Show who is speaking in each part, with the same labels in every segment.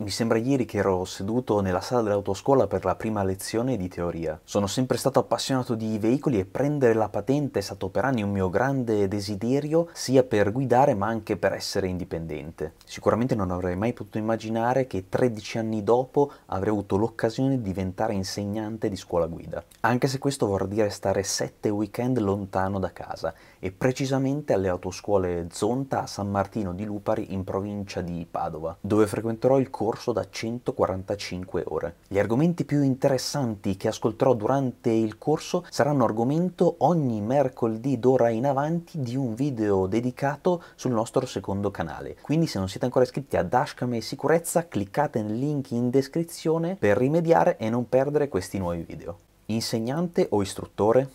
Speaker 1: Mi sembra ieri che ero seduto nella sala dell'autoscuola per la prima lezione di teoria. Sono sempre stato appassionato di veicoli e prendere la patente è stato per anni un mio grande desiderio, sia per guidare ma anche per essere indipendente. Sicuramente non avrei mai potuto immaginare che 13 anni dopo avrei avuto l'occasione di diventare insegnante di scuola guida. Anche se questo vorrà dire stare 7 weekend lontano da casa e precisamente alle autoscuole Zonta a San Martino di Lupari in provincia di Padova, dove frequenterò il corso corso da 145 ore. Gli argomenti più interessanti che ascolterò durante il corso saranno argomento ogni mercoledì d'ora in avanti di un video dedicato sul nostro secondo canale. Quindi se non siete ancora iscritti a Dashcam e Sicurezza cliccate nel link in descrizione per rimediare e non perdere questi nuovi video. Insegnante o istruttore?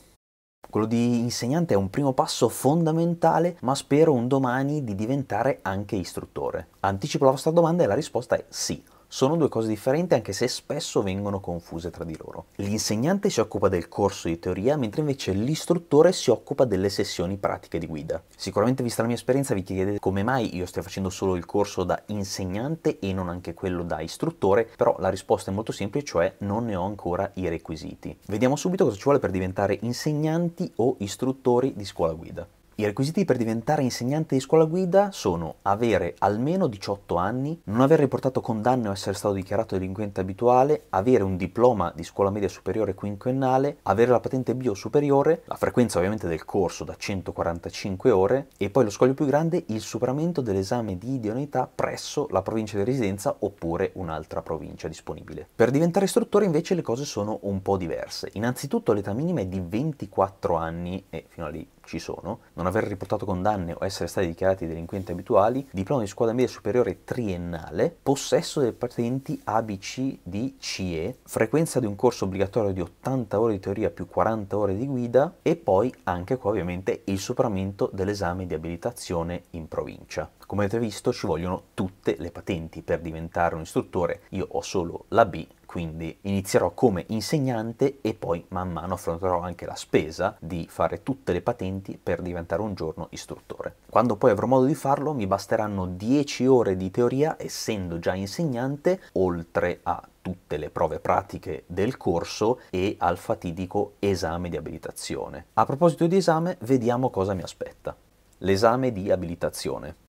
Speaker 1: Quello di insegnante è un primo passo fondamentale, ma spero un domani di diventare anche istruttore. Anticipo la vostra domanda e la risposta è sì sono due cose differenti anche se spesso vengono confuse tra di loro. L'insegnante si occupa del corso di teoria, mentre invece l'istruttore si occupa delle sessioni pratiche di guida. Sicuramente, vista la mia esperienza, vi chiedete come mai io stia facendo solo il corso da insegnante e non anche quello da istruttore, però la risposta è molto semplice, cioè non ne ho ancora i requisiti. Vediamo subito cosa ci vuole per diventare insegnanti o istruttori di scuola guida. I requisiti per diventare insegnante di scuola guida sono avere almeno 18 anni, non aver riportato condanne o essere stato dichiarato delinquente abituale, avere un diploma di scuola media superiore quinquennale, avere la patente bio superiore, la frequenza ovviamente del corso da 145 ore e poi lo scoglio più grande il superamento dell'esame di idoneità presso la provincia di residenza oppure un'altra provincia disponibile. Per diventare istruttore invece le cose sono un po' diverse. Innanzitutto l'età minima è di 24 anni e fino a lì ci sono, non non aver riportato condanne o essere stati dichiarati delinquenti abituali, diploma di scuola media superiore triennale, possesso delle patenti ABC di CE, frequenza di un corso obbligatorio di 80 ore di teoria più 40 ore di guida e poi anche qua ovviamente il superamento dell'esame di abilitazione in provincia. Come avete visto ci vogliono tutte le patenti per diventare un istruttore, io ho solo la B quindi inizierò come insegnante e poi man mano affronterò anche la spesa di fare tutte le patenti per diventare un giorno istruttore. Quando poi avrò modo di farlo mi basteranno 10 ore di teoria essendo già insegnante oltre a tutte le prove pratiche del corso e al fatidico esame di abilitazione. A proposito di esame, vediamo cosa mi aspetta. L'esame di abilitazione.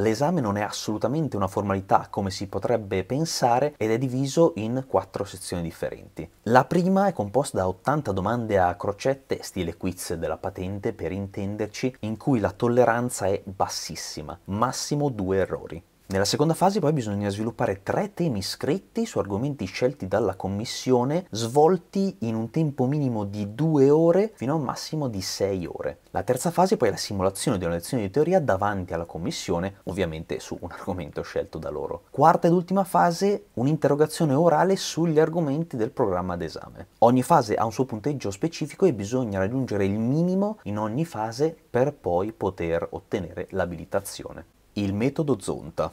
Speaker 1: L'esame non è assolutamente una formalità come si potrebbe pensare ed è diviso in quattro sezioni differenti. La prima è composta da 80 domande a crocette, stile quiz della patente per intenderci, in cui la tolleranza è bassissima, massimo due errori. Nella seconda fase poi bisogna sviluppare tre temi scritti su argomenti scelti dalla commissione, svolti in un tempo minimo di due ore fino a un massimo di sei ore. La terza fase poi è la simulazione di una lezione di teoria davanti alla commissione, ovviamente su un argomento scelto da loro. Quarta ed ultima fase, un'interrogazione orale sugli argomenti del programma d'esame. Ogni fase ha un suo punteggio specifico e bisogna raggiungere il minimo in ogni fase per poi poter ottenere l'abilitazione il metodo Zonta.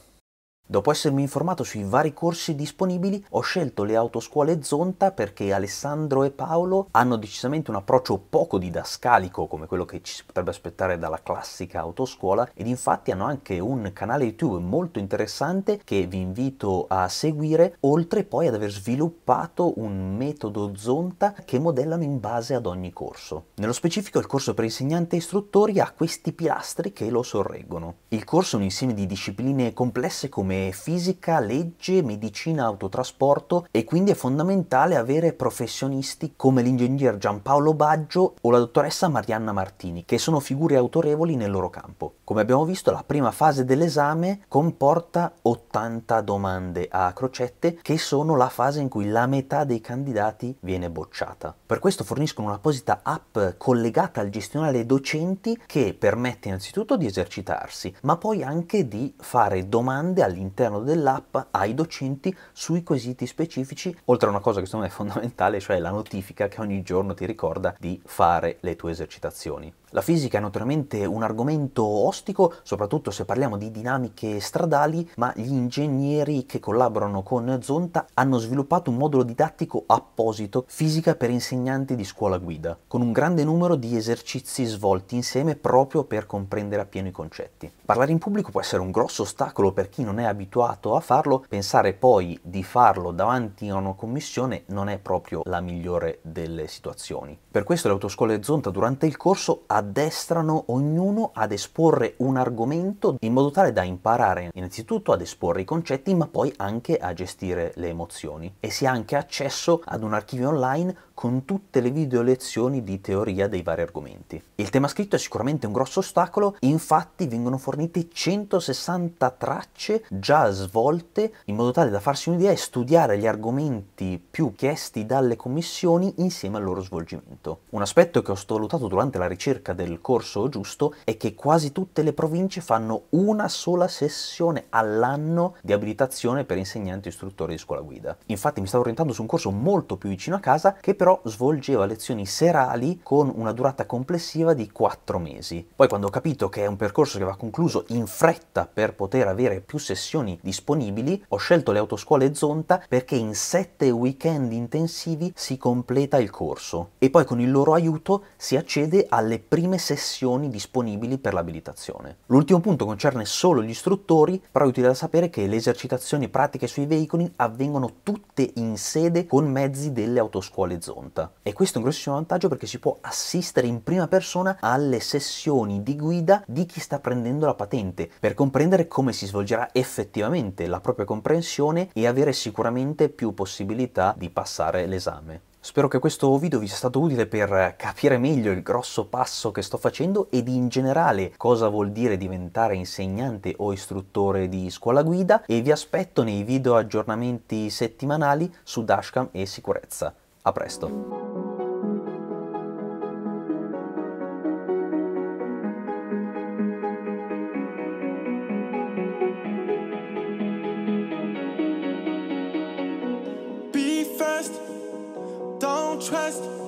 Speaker 1: Dopo essermi informato sui vari corsi disponibili, ho scelto le autoscuole Zonta perché Alessandro e Paolo hanno decisamente un approccio poco didascalico come quello che ci si potrebbe aspettare dalla classica autoscuola ed infatti hanno anche un canale YouTube molto interessante che vi invito a seguire, oltre poi ad aver sviluppato un metodo Zonta che modellano in base ad ogni corso. Nello specifico il corso per insegnanti e istruttori ha questi pilastri che lo sorreggono. Il corso è un insieme di discipline complesse come come fisica, legge, medicina, autotrasporto e quindi è fondamentale avere professionisti come l'ingegner Giampaolo Baggio o la dottoressa Marianna Martini, che sono figure autorevoli nel loro campo. Come abbiamo visto, la prima fase dell'esame comporta 80 domande a crocette, che sono la fase in cui la metà dei candidati viene bocciata. Per questo forniscono un'apposita app collegata al gestionale docenti che permette innanzitutto di esercitarsi, ma poi anche di fare domande all'interno all'interno dell'app ai docenti sui quesiti specifici, oltre a una cosa che secondo me è fondamentale, cioè la notifica che ogni giorno ti ricorda di fare le tue esercitazioni. La fisica è naturalmente un argomento ostico, soprattutto se parliamo di dinamiche stradali, ma gli ingegneri che collaborano con Zonta hanno sviluppato un modulo didattico apposito, fisica per insegnanti di scuola guida, con un grande numero di esercizi svolti insieme proprio per comprendere appieno i concetti. Parlare in pubblico può essere un grosso ostacolo per chi non è abituato a farlo, pensare poi di farlo davanti a una commissione non è proprio la migliore delle situazioni. Per questo le autoscuole Zonta durante il corso ha addestrano ognuno ad esporre un argomento in modo tale da imparare innanzitutto ad esporre i concetti ma poi anche a gestire le emozioni e si ha anche accesso ad un archivio online con tutte le video lezioni di teoria dei vari argomenti. Il tema scritto è sicuramente un grosso ostacolo, infatti vengono fornite 160 tracce già svolte in modo tale da farsi un'idea e studiare gli argomenti più chiesti dalle commissioni insieme al loro svolgimento. Un aspetto che ho sottovalutato durante la ricerca ricerca del corso giusto è che quasi tutte le province fanno una sola sessione all'anno di abilitazione per insegnanti e istruttori di scuola guida. Infatti mi stavo orientando su un corso molto più vicino a casa che però svolgeva lezioni serali con una durata complessiva di 4 mesi. Poi quando ho capito che è un percorso che va concluso in fretta per poter avere più sessioni disponibili, ho scelto le autoscuole Zonta perché in 7 weekend intensivi si completa il corso e poi con il loro aiuto si accede alle prime prime sessioni disponibili per l'abilitazione. L'ultimo punto concerne solo gli istruttori, però è utile da sapere che le esercitazioni pratiche sui veicoli avvengono tutte in sede con mezzi delle autoscuole Zonta. E questo è un grossissimo vantaggio perché si può assistere in prima persona alle sessioni di guida di chi sta prendendo la patente, per comprendere come si svolgerà effettivamente la propria comprensione e avere sicuramente più possibilità di passare l'esame. Spero che questo video vi sia stato utile per capire meglio il grosso passo che sto facendo ed in generale cosa vuol dire diventare insegnante o istruttore di scuola guida e vi aspetto nei video aggiornamenti settimanali su dashcam e sicurezza. A presto! trust.